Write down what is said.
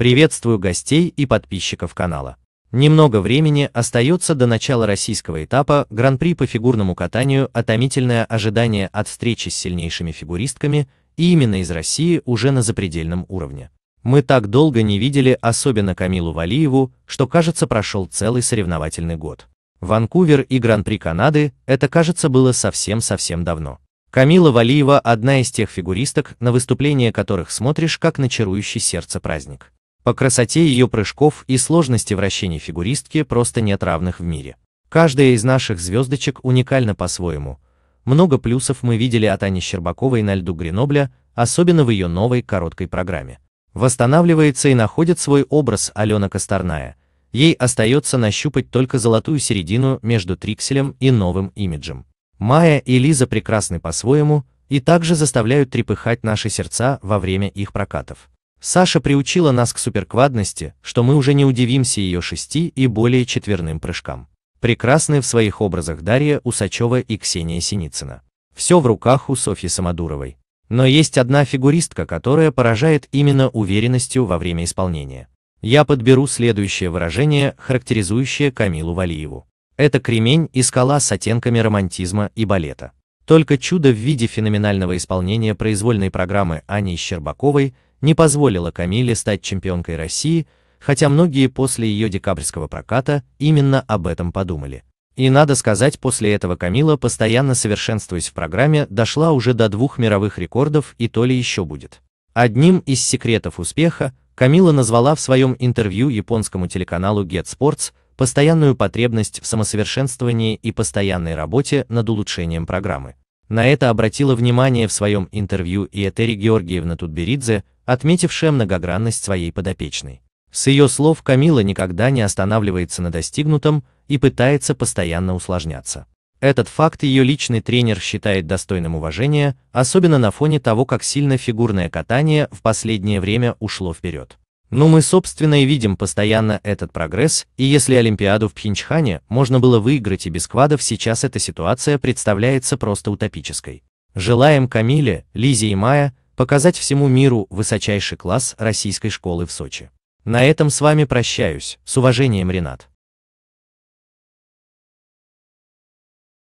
Приветствую гостей и подписчиков канала. Немного времени остается до начала российского этапа Гран-при по фигурному катанию, Отомительное ожидание от встречи с сильнейшими фигуристками и именно из России уже на запредельном уровне. Мы так долго не видели особенно Камилу Валиеву, что кажется прошел целый соревновательный год. Ванкувер и Гран-при Канады – это кажется было совсем-совсем давно. Камила Валиева – одна из тех фигуристок, на выступление которых смотришь как на чарующий сердце праздник. По красоте ее прыжков и сложности вращений фигуристки просто нет равных в мире. Каждая из наших звездочек уникальна по-своему. Много плюсов мы видели от Ани Щербаковой на льду Гренобля, особенно в ее новой короткой программе. Восстанавливается и находит свой образ Алена Косторная. Ей остается нащупать только золотую середину между Трикселем и новым имиджем. Майя и Лиза прекрасны по-своему и также заставляют трепыхать наши сердца во время их прокатов. Саша приучила нас к суперквадности, что мы уже не удивимся ее шести и более четверным прыжкам. Прекрасные в своих образах Дарья Усачева и Ксения Синицына. Все в руках у Софьи Самодуровой. Но есть одна фигуристка, которая поражает именно уверенностью во время исполнения. Я подберу следующее выражение, характеризующее Камилу Валиеву. Это кремень и скала с оттенками романтизма и балета. Только чудо в виде феноменального исполнения произвольной программы Ани Щербаковой – не позволила Камиле стать чемпионкой России, хотя многие после ее декабрьского проката именно об этом подумали. И надо сказать, после этого Камила, постоянно совершенствуясь в программе, дошла уже до двух мировых рекордов и то ли еще будет. Одним из секретов успеха Камила назвала в своем интервью японскому телеканалу Get Sports постоянную потребность в самосовершенствовании и постоянной работе над улучшением программы. На это обратила внимание в своем интервью и Этери Георгиевна Тутберидзе, отметившая многогранность своей подопечной. С ее слов Камила никогда не останавливается на достигнутом и пытается постоянно усложняться. Этот факт ее личный тренер считает достойным уважения, особенно на фоне того, как сильно фигурное катание в последнее время ушло вперед. Но ну, мы, собственно, и видим постоянно этот прогресс, и если Олимпиаду в Пхенчхане можно было выиграть и без квадов, сейчас эта ситуация представляется просто утопической. Желаем Камиле, Лизе и Майя показать всему миру высочайший класс российской школы в Сочи. На этом с вами прощаюсь, с уважением, Ренат.